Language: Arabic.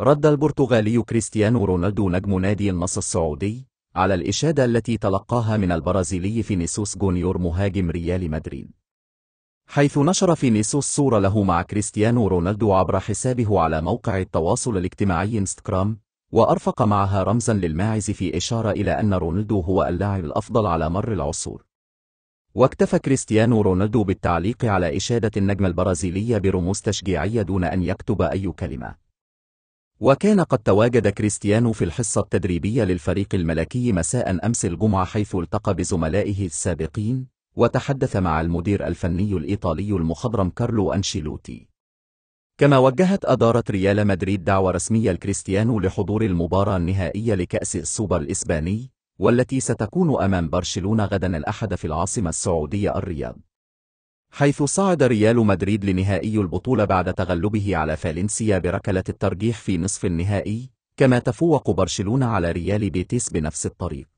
رد البرتغالي كريستيانو رونالدو نجم نادي النصر السعودي على الإشادة التي تلقاها من البرازيلي فينيسوس جونيور مهاجم ريال مدريد حيث نشر فينيسوس صورة له مع كريستيانو رونالدو عبر حسابه على موقع التواصل الاجتماعي انستغرام وأرفق معها رمزا للماعز في إشارة إلى أن رونالدو هو اللاعب الأفضل على مر العصور واكتفى كريستيانو رونالدو بالتعليق على إشادة النجم البرازيلي برموز تشجيعية دون أن يكتب أي كلمة وكان قد تواجد كريستيانو في الحصة التدريبية للفريق الملكي مساء أمس الجمعة حيث التقى بزملائه السابقين وتحدث مع المدير الفني الإيطالي المخضرم كارلو أنشيلوتي كما وجهت أدارة ريال مدريد دعوة رسمية لكريستيانو لحضور المباراة النهائية لكأس السوبر الإسباني والتي ستكون أمام برشلونة غدا الأحد في العاصمة السعودية الرياض حيث صعد ريال مدريد لنهائي البطولة بعد تغلبه على فالنسيا بركلة الترجيح في نصف النهائي، كما تفوق برشلونة على ريال بيتيس بنفس الطريق.